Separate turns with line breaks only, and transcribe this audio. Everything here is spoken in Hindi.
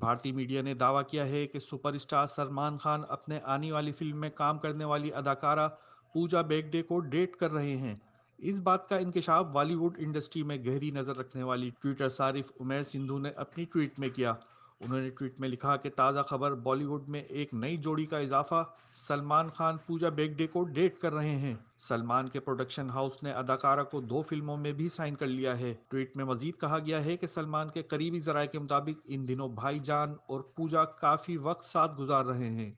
भारतीय मीडिया ने दावा किया है कि सुपरस्टार सलमान खान अपने आने वाली फिल्म में काम करने वाली अदाकारा पूजा बेगडे को डेट कर रहे हैं इस बात का इंकशाफ बॉलीवुड इंडस्ट्री में गहरी नजर रखने वाली ट्विटर सारिफ उमेर सिंधु ने अपनी ट्वीट में किया उन्होंने ट्वीट में लिखा कि ताज़ा खबर बॉलीवुड में एक नई जोड़ी का इजाफा सलमान खान पूजा बेगडे को डेट कर रहे हैं सलमान के प्रोडक्शन हाउस ने अदाकारा को दो फिल्मों में भी साइन कर लिया है ट्वीट में मजीद कहा गया है कि सलमान के करीबी जराये के मुताबिक इन दिनों भाईजान और पूजा काफ़ी वक्त साथ गुजार रहे हैं